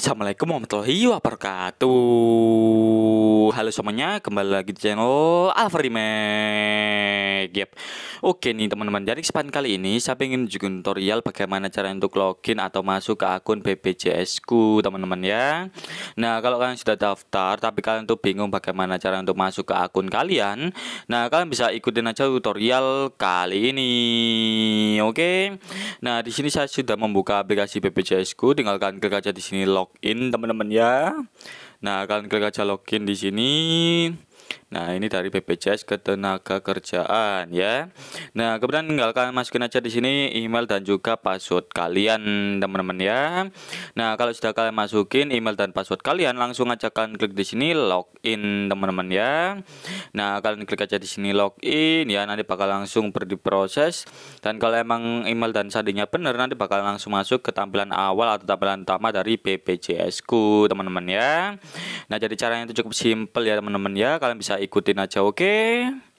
Assalamualaikum warahmatullahi wabarakatuh Halo semuanya, kembali lagi di channel Man ngegap Oke nih teman-teman Jadi kesempatan kali ini saya pengen juga tutorial bagaimana cara untuk login atau masuk ke akun BPJS ku teman-teman ya Nah kalau kalian sudah daftar tapi kalian tuh bingung bagaimana cara untuk masuk ke akun kalian Nah kalian bisa ikutin aja tutorial kali ini Oke Nah di sini saya sudah membuka aplikasi BPJS ku tinggal kalian klik aja di sini login teman-teman ya Nah kalian klik aja login di sini Nah, ini dari BPJS Ketenaga Kerjaan ya. Nah, kemudian tinggal kalian masukin aja di sini email dan juga password kalian, teman-teman ya. Nah, kalau sudah kalian masukin email dan password kalian, langsung aja kalian klik di sini login, teman-teman ya. Nah, kalian klik aja di sini login ya, nanti bakal langsung berdiproses dan kalau emang email dan sandinya benar nanti bakal langsung masuk ke tampilan awal atau tampilan utama dari BPJS-ku, teman-teman ya. Nah, jadi caranya itu cukup simple ya, teman-teman ya. Kalian bisa ikutin aja oke okay?